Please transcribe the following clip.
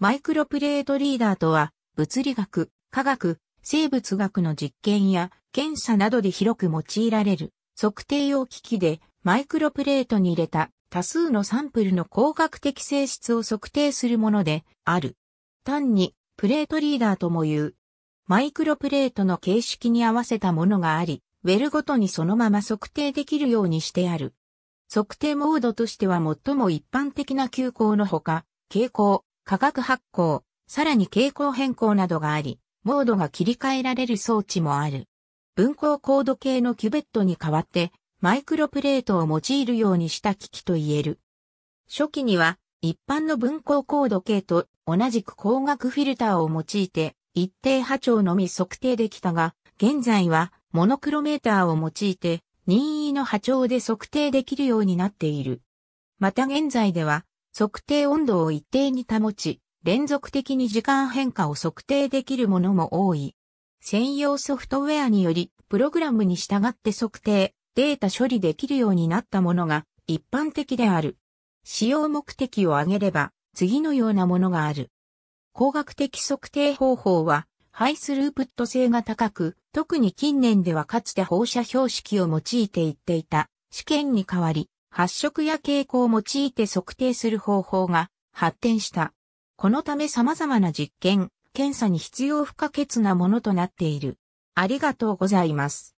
マイクロプレートリーダーとは、物理学、科学、生物学の実験や検査などで広く用いられる測定用機器でマイクロプレートに入れた多数のサンプルの光学的性質を測定するものである。単にプレートリーダーとも言う。マイクロプレートの形式に合わせたものがあり、ウェルごとにそのまま測定できるようにしてある。測定モードとしては最も一般的な急行のほか、傾向、化学発光、さらに傾向変更などがあり、モードが切り替えられる装置もある。分光コード系のキュベットに代わって、マイクロプレートを用いるようにした機器と言える。初期には、一般の分光コード系と同じく光学フィルターを用いて、一定波長のみ測定できたが、現在はモノクロメーターを用いて、任意の波長で測定できるようになっている。また現在では、測定温度を一定に保ち、連続的に時間変化を測定できるものも多い。専用ソフトウェアにより、プログラムに従って測定、データ処理できるようになったものが一般的である。使用目的を挙げれば、次のようなものがある。工学的測定方法は、ハイスループット性が高く、特に近年ではかつて放射標識を用いていっていた試験に代わり、発色や傾向を用いて測定する方法が発展した。このため様々な実験、検査に必要不可欠なものとなっている。ありがとうございます。